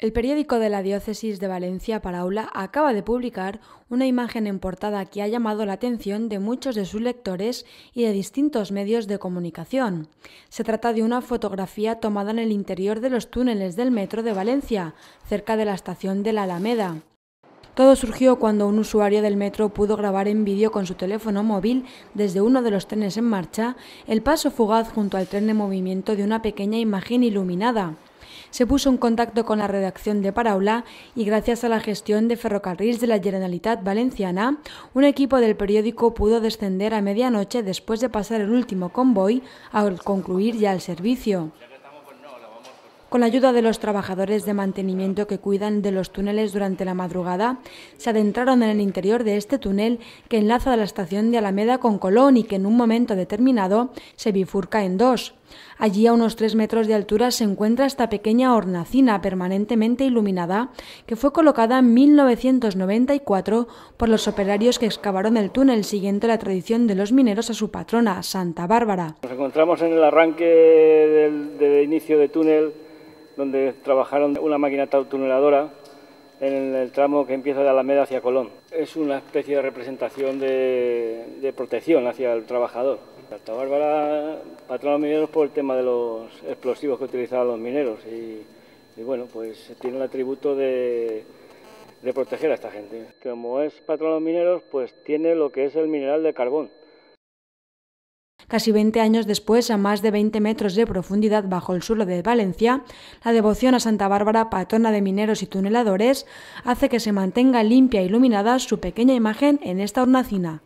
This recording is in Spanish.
El periódico de la Diócesis de Valencia, Paraula, acaba de publicar una imagen en portada que ha llamado la atención de muchos de sus lectores y de distintos medios de comunicación. Se trata de una fotografía tomada en el interior de los túneles del metro de Valencia, cerca de la estación de la Alameda. Todo surgió cuando un usuario del metro pudo grabar en vídeo con su teléfono móvil desde uno de los trenes en marcha el paso fugaz junto al tren de movimiento de una pequeña imagen iluminada se puso en contacto con la redacción de Paraula y gracias a la gestión de ferrocarriles de la Generalitat Valenciana, un equipo del periódico pudo descender a medianoche después de pasar el último convoy al concluir ya el servicio. Con la ayuda de los trabajadores de mantenimiento que cuidan de los túneles durante la madrugada, se adentraron en el interior de este túnel que enlaza la estación de Alameda con Colón y que en un momento determinado se bifurca en dos. Allí a unos tres metros de altura se encuentra esta pequeña hornacina permanentemente iluminada que fue colocada en 1994 por los operarios que excavaron el túnel siguiendo la tradición de los mineros a su patrona, Santa Bárbara. Nos encontramos en el arranque del, inicio de túnel donde trabajaron una máquina tuneladora en el tramo que empieza de Alameda hacia Colón. Es una especie de representación de, protección hacia el trabajador. Santa Bárbara patrona de los mineros por el tema de los explosivos que utilizaban los mineros y, bueno, pues tiene el atributo de, de proteger a esta gente. Como es patrón de los mineros, pues tiene lo que es el mineral de carbón. Casi 20 años después, a más de 20 metros de profundidad bajo el suelo de Valencia, la devoción a Santa Bárbara, patrona de mineros y tuneladores, hace que se mantenga limpia e iluminada su pequeña imagen en esta hornacina.